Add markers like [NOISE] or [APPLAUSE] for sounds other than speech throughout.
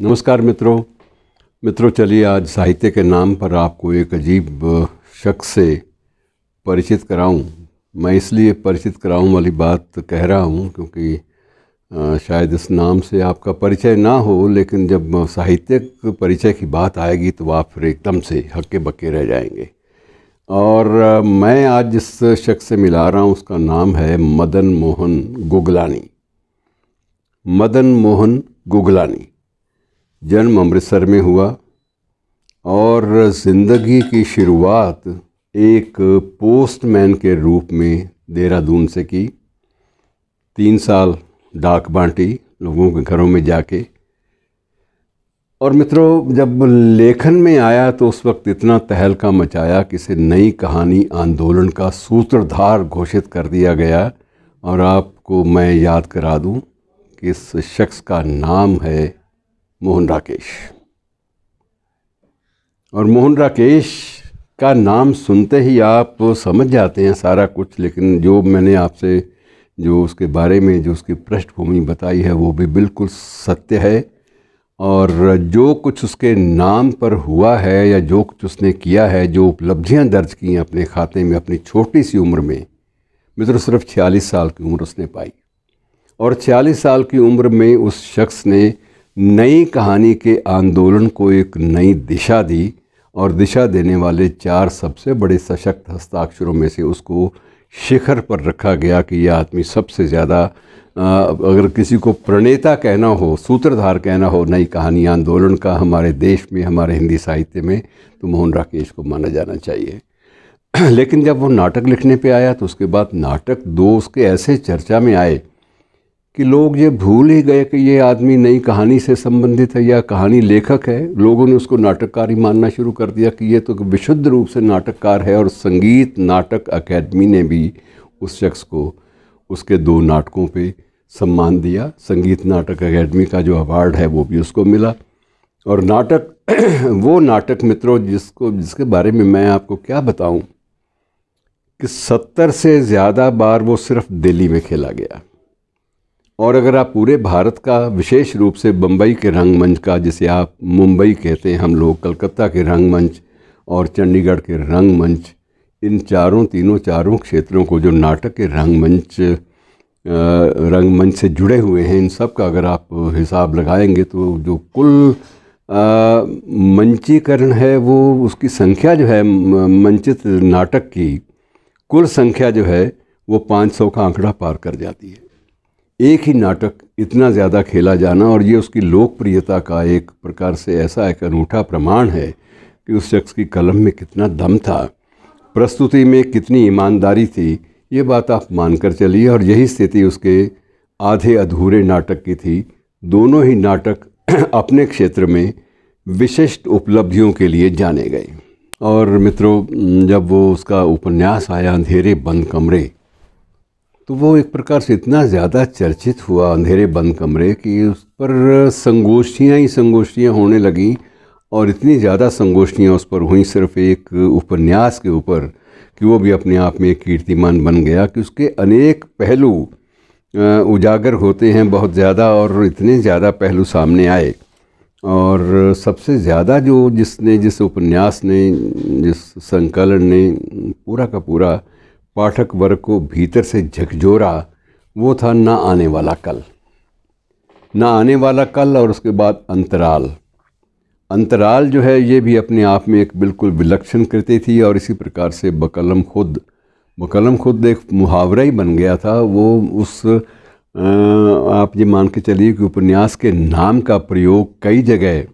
नमस्कार मित्रों मित्रों चलिए आज साहित्य के नाम पर आपको एक अजीब शख्स से परिचित कराऊं मैं इसलिए परिचित कराऊं वाली बात कह रहा हूं क्योंकि शायद इस नाम से आपका परिचय ना हो लेकिन जब साहित्यिक परिचय की बात आएगी तो आप फिर एकदम से हक्के बक्के रह जाएंगे और मैं आज जिस शख्स से मिला रहा हूँ उसका नाम है मदन मोहन गुगलानी मदन मोहन गुगलानी जन्म अमृतसर में हुआ और ज़िंदगी की शुरुआत एक पोस्टमैन के रूप में देहरादून से की तीन साल डाक बांटी लोगों के घरों में जाके और मित्रों जब लेखन में आया तो उस वक्त इतना तहलका मचाया कि इसे नई कहानी आंदोलन का सूत्रधार घोषित कर दिया गया और आपको मैं याद करा दूं कि इस शख्स का नाम है मोहन राकेश और मोहन राकेश का नाम सुनते ही आप समझ जाते हैं सारा कुछ लेकिन जो मैंने आपसे जो उसके बारे में जो उसकी पृष्ठभूमि बताई है वो भी बिल्कुल सत्य है और जो कुछ उसके नाम पर हुआ है या जो कुछ उसने किया है जो उपलब्धियां दर्ज की हैं अपने खाते में अपनी छोटी सी उम्र में मित्र सिर्फ छियालीस साल की उम्र उसने पाई और छियालीस साल की उम्र में उस शख्स ने नई कहानी के आंदोलन को एक नई दिशा दी और दिशा देने वाले चार सबसे बड़े सशक्त हस्ताक्षरों में से उसको शिखर पर रखा गया कि यह आदमी सबसे ज़्यादा अगर किसी को प्रणेता कहना हो सूत्रधार कहना हो नई कहानी आंदोलन का हमारे देश में हमारे हिंदी साहित्य में तो मोहन राकेश को माना जाना चाहिए [CLEARS THROAT] लेकिन जब वो नाटक लिखने पे आया तो उसके बाद नाटक दो उसके ऐसे चर्चा में आए कि लोग ये भूल ही गए कि ये आदमी नई कहानी से संबंधित है या कहानी लेखक है लोगों ने उसको नाटककार ही मानना शुरू कर दिया कि ये तो विशुद्ध रूप से नाटककार है और संगीत नाटक अकेडमी ने भी उस शख्स को उसके दो नाटकों पे सम्मान दिया संगीत नाटक अकेडमी का जो अवार्ड है वो भी उसको मिला और नाटक [CLEARS THROAT] वो नाटक मित्रों जिसको जिसके बारे में मैं आपको क्या बताऊं कि सत्तर से ज़्यादा बार वो सिर्फ दिल्ली में खेला गया और अगर आप पूरे भारत का विशेष रूप से बम्बई के रंगमंच का जिसे आप मुंबई कहते हैं हम लोग कलकत्ता के रंगमंच और चंडीगढ़ के रंगमंच इन चारों तीनों चारों क्षेत्रों को जो नाटक के रंगमंच रंगमंच से जुड़े हुए हैं इन सब का अगर आप हिसाब लगाएंगे तो जो कुल मंचीकरण है वो उसकी संख्या जो है मंचित नाटक की कुल संख्या जो है वो 500 का आंकड़ा पार कर जाती है एक ही नाटक इतना ज़्यादा खेला जाना और ये उसकी लोकप्रियता का एक प्रकार से ऐसा एक अनूठा प्रमाण है कि उस शख्स की कलम में कितना दम था प्रस्तुति में कितनी ईमानदारी थी ये बात आप मानकर चलिए और यही स्थिति उसके आधे अधूरे नाटक की थी दोनों ही नाटक [CLEARS THROAT] अपने क्षेत्र में विशिष्ट उपलब्धियों के लिए जाने गए और मित्रों जब वो उसका उपन्यास आया अंधेरे बंद कमरे तो वो एक प्रकार से इतना ज़्यादा चर्चित हुआ अंधेरे बंद कमरे कि उस पर संगोष्ठियाँ ही संगोष्ठियाँ होने लगीं और इतनी ज़्यादा संगोष्ठियाँ उस पर हुई सिर्फ एक उपन्यास के ऊपर कि वो भी अपने आप में कीर्तिमान बन गया कि उसके अनेक पहलू उजागर होते हैं बहुत ज़्यादा और इतने ज़्यादा पहलू सामने आए और सबसे ज़्यादा जो जिसने जिस उपन्यास ने जिस संकलन ने पूरा का पूरा पाठक वर्ग को भीतर से झकझोरा वो था ना आने वाला कल ना आने वाला कल और उसके बाद अंतराल अंतराल जो है ये भी अपने आप में एक बिल्कुल विलक्षण कृति थी और इसी प्रकार से बकलम खुद बकलम खुद एक मुहावरा ही बन गया था वो उस आप ये मान के चलिए कि उपन्यास के नाम का प्रयोग कई जगह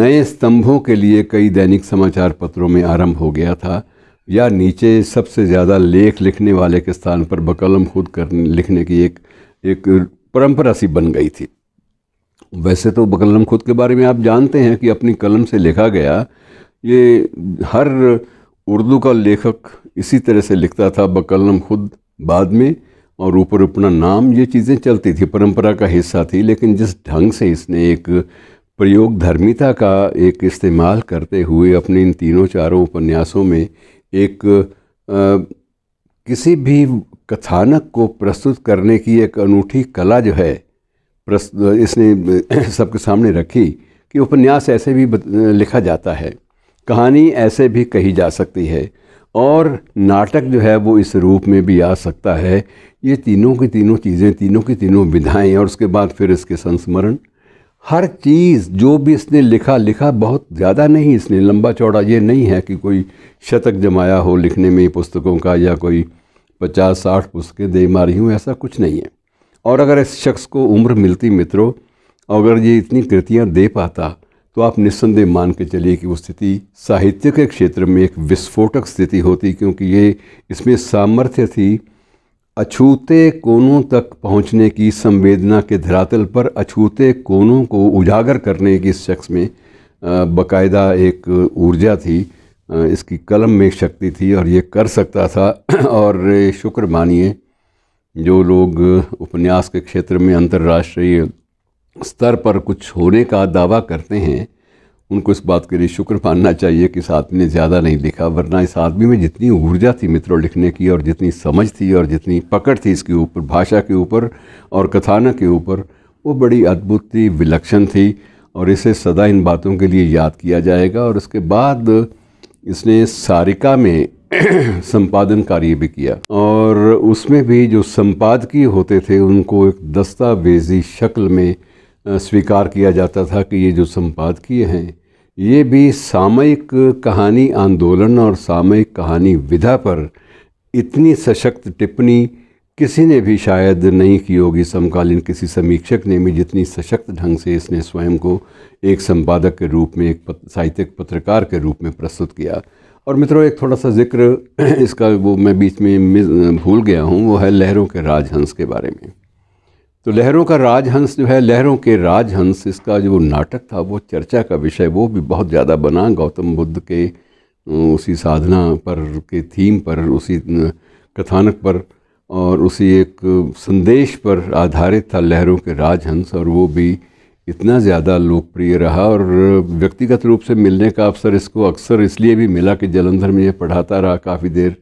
नए स्तंभों के लिए कई दैनिक समाचार पत्रों में आरंभ हो गया था या नीचे सबसे ज़्यादा लेख लिखने वाले के स्थान पर बकलम खुद करने लिखने की एक एक परंपरा सी बन गई थी वैसे तो बकलम खुद के बारे में आप जानते हैं कि अपनी कलम से लिखा गया ये हर उर्दू का लेखक इसी तरह से लिखता था बकलम खुद बाद में और ऊपर अपना नाम ये चीज़ें चलती थी परंपरा का हिस्सा थी लेकिन जिस ढंग से इसने एक प्रयोग धर्मिता का एक इस्तेमाल करते हुए अपने इन तीनों चारों उपन्यासों में एक आ, किसी भी कथानक को प्रस्तुत करने की एक अनूठी कला जो है इसने [CLEARS THROAT] सबके सामने रखी कि उपन्यास ऐसे भी लिखा जाता है कहानी ऐसे भी कही जा सकती है और नाटक जो है वो इस रूप में भी आ सकता है ये तीनों की तीनों चीज़ें तीनों की तीनों विधाएँ और उसके बाद फिर इसके संस्मरण हर चीज़ जो भी इसने लिखा लिखा बहुत ज़्यादा नहीं इसने लंबा चौड़ा ये नहीं है कि कोई शतक जमाया हो लिखने में पुस्तकों का या कोई पचास साठ पुस्तकें दे मारी हूँ ऐसा कुछ नहीं है और अगर इस शख्स को उम्र मिलती मित्रों अगर ये इतनी कृतियाँ दे पाता तो आप निस्संदेह मान के चलिए कि वो स्थिति साहित्य के क्षेत्र में एक विस्फोटक स्थिति होती क्योंकि ये इसमें सामर्थ्य थी अछूते कोनों तक पहुंचने की संवेदना के धरातल पर अछूते कोनों को उजागर करने की इस शख्स में बाकायदा एक ऊर्जा थी इसकी कलम में शक्ति थी और ये कर सकता था [CLEARS THROAT] और शुक्र मानिए जो लोग उपन्यास के क्षेत्र में अंतर्राष्ट्रीय स्तर पर कुछ होने का दावा करते हैं उनको इस बात के लिए शुक्र मानना चाहिए कि इस आदमी ने ज़्यादा नहीं लिखा वरना इस आदमी में जितनी ऊर्जा थी मित्रों लिखने की और जितनी समझ थी और जितनी पकड़ थी इसके ऊपर भाषा के ऊपर और कथानक के ऊपर वो बड़ी अद्भुत थी विलक्षण थी और इसे सदा इन बातों के लिए याद किया जाएगा और उसके बाद इसने सारिका में [CLEARS THROAT] संपादन कार्य भी किया और उसमें भी जो संपादकीय होते थे उनको एक दस्तावेजी शक्ल में स्वीकार किया जाता था कि ये जो संपादकीय हैं ये भी सामयिक कहानी आंदोलन और सामयिक कहानी विधा पर इतनी सशक्त टिप्पणी किसी ने भी शायद नहीं की होगी समकालीन किसी समीक्षक ने भी जितनी सशक्त ढंग से इसने स्वयं को एक संपादक के रूप में एक पत, साहित्यिक पत्रकार के रूप में प्रस्तुत किया और मित्रों एक थोड़ा सा जिक्र [CLEARS THROAT] इसका वो मैं बीच में भूल गया हूँ वो है लहरों के राजहंस के बारे में तो लहरों का राजहंस जो है लहरों के राजहंस इसका जो नाटक था वो चर्चा का विषय वो भी बहुत ज़्यादा बना गौतम बुद्ध के उसी साधना पर के थीम पर उसी कथानक पर और उसी एक संदेश पर आधारित था लहरों के राजहंस और वो भी इतना ज़्यादा लोकप्रिय रहा और व्यक्तिगत रूप से मिलने का अवसर इसको अक्सर इसलिए भी मिला कि जलंधर में ये पढ़ाता रहा काफ़ी देर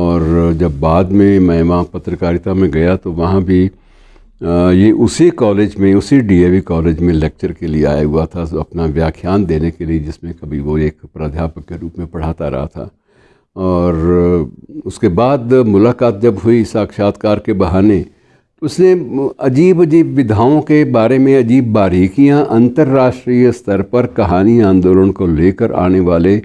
और जब बाद में मैं वहाँ पत्रकारिता में गया तो वहाँ भी ये उसी कॉलेज में उसी डीएवी कॉलेज में लेक्चर के लिए आया हुआ था अपना व्याख्यान देने के लिए जिसमें कभी वो एक प्राध्यापक के रूप में पढ़ाता रहा था और उसके बाद मुलाकात जब हुई साक्षात्कार के बहाने तो उसने अजीब अजीब विधाओं के बारे में अजीब बारीकियां अंतर्राष्ट्रीय स्तर पर कहानी आंदोलन को लेकर आने वाले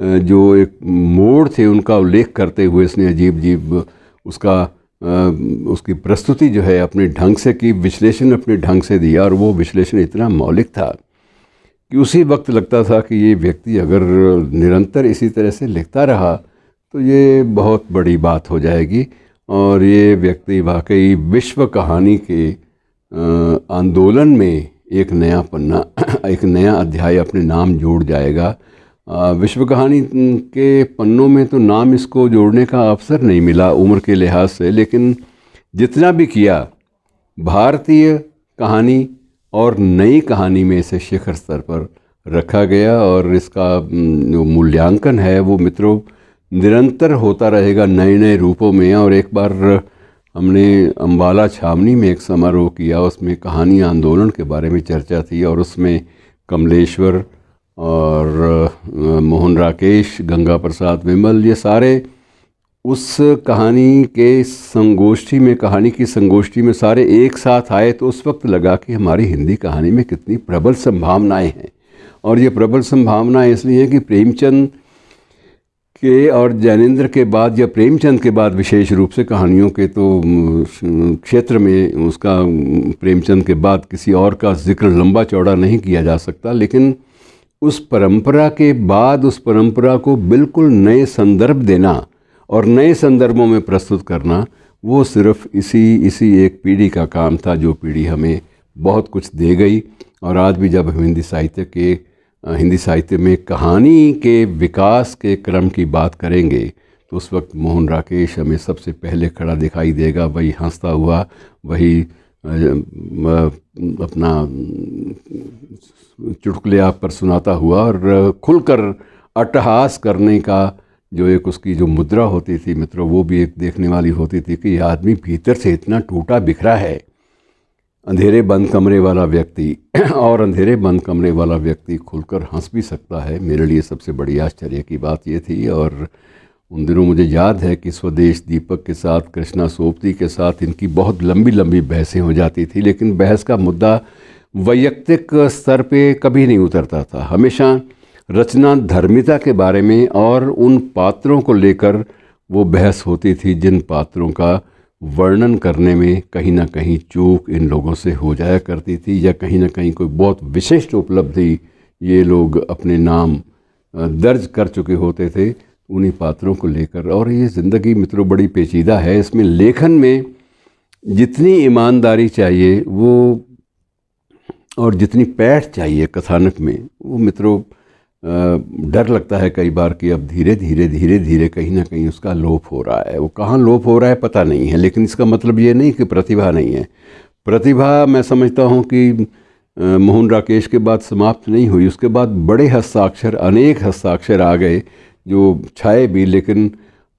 जो एक मोड़ थे उनका उल्लेख करते हुए इसने अजीब अजीब उसका उसकी प्रस्तुति जो है अपने ढंग से की विश्लेषण अपने ढंग से दिया और वो विश्लेषण इतना मौलिक था कि उसी वक्त लगता था कि ये व्यक्ति अगर निरंतर इसी तरह से लिखता रहा तो ये बहुत बड़ी बात हो जाएगी और ये व्यक्ति वाकई विश्व कहानी के आंदोलन में एक नया पन्ना एक नया अध्याय अपने नाम जोड़ जाएगा विश्व कहानी के पन्नों में तो नाम इसको जोड़ने का अवसर नहीं मिला उम्र के लिहाज से लेकिन जितना भी किया भारतीय कहानी और नई कहानी में इसे शिखर स्तर पर रखा गया और इसका जो मूल्यांकन है वो मित्रों निरंतर होता रहेगा नए नए रूपों में और एक बार हमने अम्बाला छावनी में एक समारोह किया उसमें कहानी आंदोलन के बारे में चर्चा थी और उसमें कमलेश्वर और मोहन राकेश गंगा प्रसाद विमल ये सारे उस कहानी के संगोष्ठी में कहानी की संगोष्ठी में सारे एक साथ आए तो उस वक्त लगा कि हमारी हिंदी कहानी में कितनी प्रबल संभावनाएं हैं और ये प्रबल संभावनाएं इसलिए हैं कि प्रेमचंद के और जैनेंद्र के बाद या प्रेमचंद के बाद विशेष रूप से कहानियों के तो क्षेत्र में उसका प्रेमचंद के बाद किसी और का जिक्र लंबा चौड़ा नहीं किया जा सकता लेकिन उस परंपरा के बाद उस परंपरा को बिल्कुल नए संदर्भ देना और नए संदर्भों में प्रस्तुत करना वो सिर्फ इसी इसी एक पीढ़ी का काम था जो पीढ़ी हमें बहुत कुछ दे गई और आज भी जब हम हिंदी साहित्य के हिंदी साहित्य में कहानी के विकास के क्रम की बात करेंगे तो उस वक्त मोहन राकेश हमें सबसे पहले खड़ा दिखाई देगा वही हंसता हुआ वही अपना चुटकुले आप पर सुनाता हुआ और खुलकर अट्टहास करने का जो एक उसकी जो मुद्रा होती थी मित्रों वो भी एक देखने वाली होती थी कि यह आदमी भीतर से इतना टूटा बिखरा है अंधेरे बंद कमरे वाला व्यक्ति [CLEARS THROAT] और अंधेरे बंद कमरे वाला व्यक्ति खुलकर हंस भी सकता है मेरे लिए सबसे बड़ी आश्चर्य की बात ये थी और उन दिनों मुझे याद है कि स्वदेश दीपक के साथ कृष्णा सोपती के साथ इनकी बहुत लंबी लंबी बहसें हो जाती थी लेकिन बहस का मुद्दा वैयक्तिक स्तर पे कभी नहीं उतरता था हमेशा रचना धर्मिता के बारे में और उन पात्रों को लेकर वो बहस होती थी जिन पात्रों का वर्णन करने में कहीं ना कहीं चूक इन लोगों से हो जाया करती थी या कहीं ना कहीं कोई बहुत विशिष्ट उपलब्धि ये लोग अपने नाम दर्ज कर चुके होते थे उन्हीं पात्रों को लेकर और ये ज़िंदगी मित्रों बड़ी पेचीदा है इसमें लेखन में जितनी ईमानदारी चाहिए वो और जितनी पैठ चाहिए कथानक में वो मित्रों डर लगता है कई बार कि अब धीरे धीरे धीरे धीरे कहीं ना कहीं उसका लोप हो रहा है वो कहाँ लोप हो रहा है पता नहीं है लेकिन इसका मतलब ये नहीं कि प्रतिभा नहीं है प्रतिभा मैं समझता हूँ कि मोहन राकेश के बाद समाप्त नहीं हुई उसके बाद बड़े हस्ताक्षर अनेक हस्ताक्षर आ गए जो छाए भी लेकिन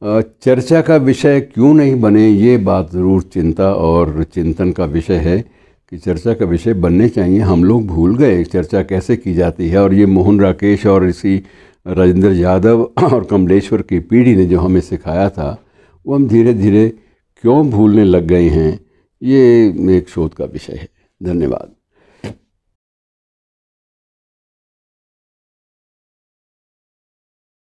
चर्चा का विषय क्यों नहीं बने ये बात ज़रूर चिंता और चिंतन का विषय है कि चर्चा का विषय बनने चाहिए हम लोग भूल गए चर्चा कैसे की जाती है और ये मोहन राकेश और इसी राजेंद्र यादव और कमलेश्वर की पीढ़ी ने जो हमें सिखाया था वो हम धीरे धीरे क्यों भूलने लग गए हैं ये एक शोध का विषय है धन्यवाद